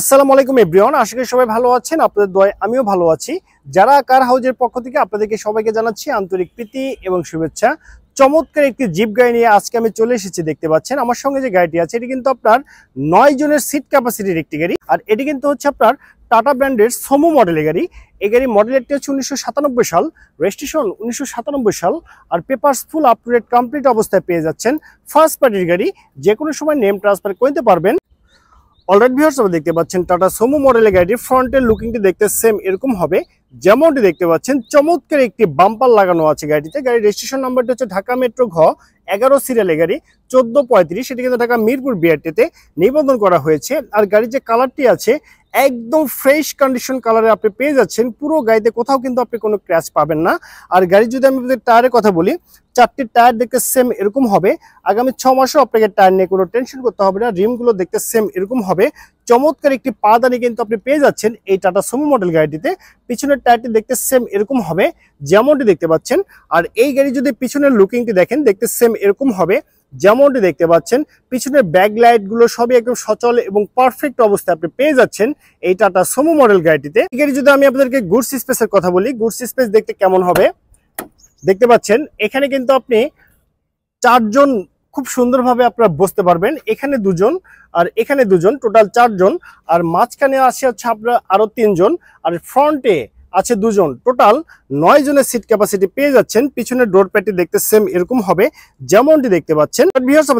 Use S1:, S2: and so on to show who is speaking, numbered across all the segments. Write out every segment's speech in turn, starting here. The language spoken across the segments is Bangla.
S1: আসসালামু আলাইকুম এভরিওয়ান আশা করি সবাই ভালো আছেন আপনাদের দয় আমিও ভালো আছি যারা কার হাউজের পক্ষ থেকে আপনাদেরকে সবাইকে জানাচ্ছি আন্তরিক প্রীতি এবং শুভেচ্ছা চমৎকার একটি জিপ গাড়ি নিয়ে আজকে আমি চলে এসেছি দেখতে পাচ্ছেন আমার সঙ্গে যে গাড়িটি আছে এটি কিন্তু আপনার নয় জনের সিট ক্যাপাসিটির একটি গাড়ি আর এটি কিন্তু হচ্ছে আপনার টাটা ব্র্যান্ডের সোমো মডেলের গাড়ি এই গাড়ি একটি হচ্ছে উনিশশো সাল রেজিস্ট্রেশন উনিশশো সাল আর papers full up to date complete অবস্থায় পেয়ে যাচ্ছেন ফার্স্ট পার্টির গাড়ি যে কোনো সময় নেম ট্রান্সফার করতে পারবেন অলরেড ভিউয়ার্স আমরা দেখতে পাচ্ছেন টাটা সোমো মডেলের গাড়িটির ফ্রন্টের লুকিংটি দেখতে সেম এরকম হবে যেমনটি দেখতে পাচ্ছেন চমৎকার একটি বাম্পার লাগানো আছে গাড়িতে গাড়ির রেজিস্ট্রেশন নাম্বারটি হচ্ছে ঢাকা মেট্রো ঘ এগারো সিরিয়ালে গাড়ি চোদ্দো পঁয়ত্রিশ সেটি কিন্তু ঢাকা মিরপুর বিআরটিতে নিবন্ধন করা হয়েছে আর গাড়ির যে কালারটি আছে একদম ফ্রেশ কন্ডিশন কালারে আপনি পেয়ে যাচ্ছেন পুরো গাড়িতে কোথাও কিন্তু আপনি কোনো ক্র্যাচ পাবেন না আর গাড়ি যদি আমি টায়ারের কথা বলি চারটি টায়ার দেখতে সেম এরকম হবে আগামী ছ মাসেও আপনাকে টায়ার নিয়ে কোনো টেনশন করতে হবে না রিমগুলো দেখতে সেম এরকম হবে চমৎকার একটি পাদানি কিন্তু আপনি পেয়ে যাচ্ছেন এই টাটা সুমো মডেল গাড়িটিতে পিছনের টায়ারটি দেখতে সেম এরকম হবে যেমনটি দেখতে পাচ্ছেন আর এই গাড়ি যদি পিছনের লুকিংটি দেখেন দেখতে সেম এরকম হবে যেমনটি দেখতে পাচ্ছেন পিছনের ব্যাক লাইটগুলো সবই একদম সচল এবং পারফেক্ট অবস্থায় আপনি পেয়ে যাচ্ছেন এই টাটা সোমো মডেল গাড়িটিতে গাড়ি যদি আমি আপনাদেরকে গুডস স্পেসের কথা বলি গুডস স্পেস দেখতে কেমন হবে দেখতে পাচ্ছেন এখানে কিন্তু আপনি চারজন খুব সুন্দরভাবে আপনারা বসতে পারবেন এখানে দুজন আর এখানে দুজন টোটাল চারজন আর মাঝখানে আসে হচ্ছে আপনার আরও তিনজন আর ফ্রন্টে আছে দুজন টোটাল নয় জনের সিট ক্যাপাসিটি পেয়ে যাচ্ছেন পিছনের ডোর প্যাটি দেখতে সেম এরকম হবে যেমনটি দেখতে পাচ্ছেন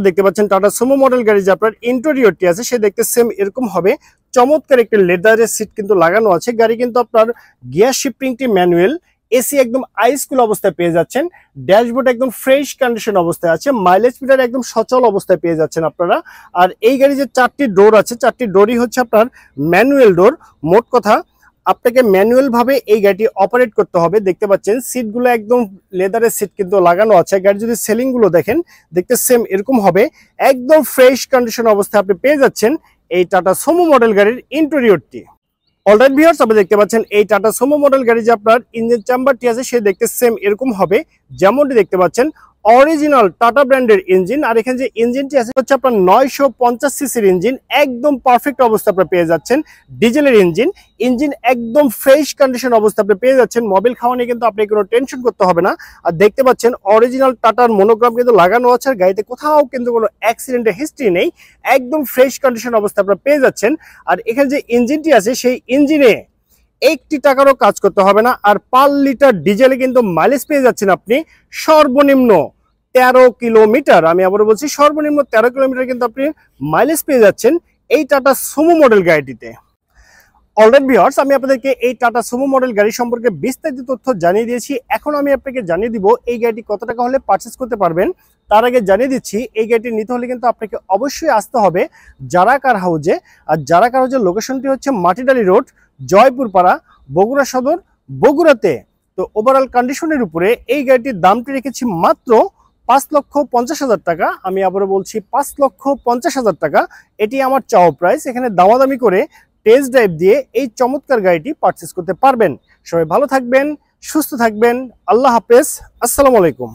S1: দেখতে পাচ্ছেন টাটা সুমো মডেল গাড়ি যে আপনার ইন্টেরিয়রটি আছে সে দেখতে সেম এরকম হবে চমৎকার একটি লেদারের সিট কিন্তু লাগানো আছে গাড়ি কিন্তু আপনার গিয়ার শিফটিংটি ম্যানুয়াল এসি একদম আইসকুল অবস্থায় পেয়ে যাচ্ছেন ড্যাশবোর্ড একদম ফ্রেশ কন্ডিশন অবস্থায় আছে মাইলেজ মিটার একদম সচল অবস্থায় পেয়ে যাচ্ছেন আপনারা আর এই গাড়ি যে চারটি ডোর আছে চারটি ডোরই হচ্ছে আপনার ম্যানুয়াল ডোর মোট কথা আপনাকে ম্যানুয়াল ভাবে এই গাড়িটি অপারেট করতে হবে দেখতে পাচ্ছেন সিটগুলো একদম লেদারের সিট কিন্তু লাগানো আছে গাড়ি যদি সেলিংগুলো দেখেন দেখতে সেম এরকম হবে একদম ফ্রেশ কন্ডিশন অবস্থায় আপনি পেয়ে যাচ্ছেন এই টাটা সোমো মডেল গাড়ির ইন্টেরিয়রটি অলরাইট ভিউয়ার্স আপনি দেখতে পাচ্ছেন এই টাটা সোমো মডেল গাড়ি যে আপনার ইঞ্জিন চাম্বারটি আছে সে দেখতে সেম এরকম হবে যেমনটি দেখতে পাচ্ছেন অরিজিনাল টাটা ব্র্যান্ডের ইঞ্জিন আর এখানে যে ইঞ্জিনটি আছে হচ্ছে আপনার নয়শো পঞ্চাশ সিসির ইঞ্জিন একদম পারফেক্ট অবস্থা আপনার পেয়ে যাচ্ছেন ডিজেলের ইঞ্জিন ইঞ্জিন একদম ফ্রেশ কন্ডিশন অবস্থা আপনি পেয়ে যাচ্ছেন মোবিল খাওয়া নিয়ে কিন্তু আপনি কোনো টেনশন করতে হবে না আর দেখতে পাচ্ছেন অরিজিনাল টাটার মনোগ্রাম কিন্তু লাগানো আছে আর গাড়িতে কোথাও কিন্তু কোনো অ্যাক্সিডেন্টের হিস্ট্রি নেই একদম ফ্রেশ কন্ডিশন অবস্থা আপনার পেয়ে যাচ্ছেন আর এখানে যে ইঞ্জিনটি আছে সেই ইঞ্জিনে একটি টাকারও কাজ করতে হবে না আর পার লিটার ডিজেলে কিন্তু মাইলেজ পেয়ে যাচ্ছেন আপনি সর্বনিম্ন তেরো কিলোমিটার আমি আবার বলছি সর্বনিম্ন তেরো কিলোমিটার কিন্তু আপনি মাইলেজ পেয়ে যাচ্ছেন এই টাটা সুমো মডেল গাড়িটিতে অলরেড ভিওর্স আমি আপনাদেরকে এই টাটা সুমো মডেল গাড়ি সম্পর্কে বিস্তারিত তথ্য জানিয়ে দিয়েছি এখন আমি আপনাকে জানিয়ে দিব এই গাড়িটি কত টাকা হলে পারচেস করতে পারবেন তার আগে জানিয়ে দিচ্ছি এই গাড়িটি নিতে হলে কিন্তু আপনাকে অবশ্যই আসতে হবে জারাকার হাউজে আর জারাকার হাউজের লোকেশনটি হচ্ছে মাটিডালি রোড জয়পুরপাড়া বগুড়া সদর বগুড়াতে তো ওভারঅল কন্ডিশনের উপরে এই গাড়িটির দামটি রেখেছি মাত্র পাঁচ লক্ষ পঞ্চাশ হাজার টাকা আমি আবারও বলছি পাঁচ লক্ষ পঞ্চাশ হাজার টাকা এটি আমার চাওয়া প্রাইস এখানে দামাদামি করে টেস্ট ড্রাইভ দিয়ে এই চমৎকার গাড়িটি পারচেস করতে পারবেন সবাই ভালো থাকবেন সুস্থ থাকবেন আল্লাহ হাফেজ আসসালামু আলাইকুম